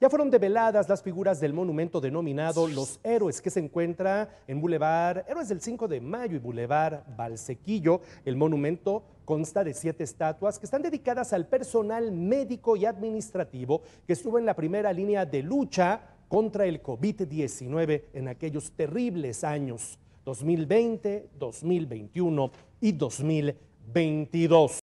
Ya fueron develadas las figuras del monumento denominado Los Héroes, que se encuentra en Boulevard Héroes del 5 de Mayo y Boulevard Balsequillo. El monumento consta de siete estatuas que están dedicadas al personal médico y administrativo que estuvo en la primera línea de lucha contra el COVID-19 en aquellos terribles años 2020, 2021 y 2022.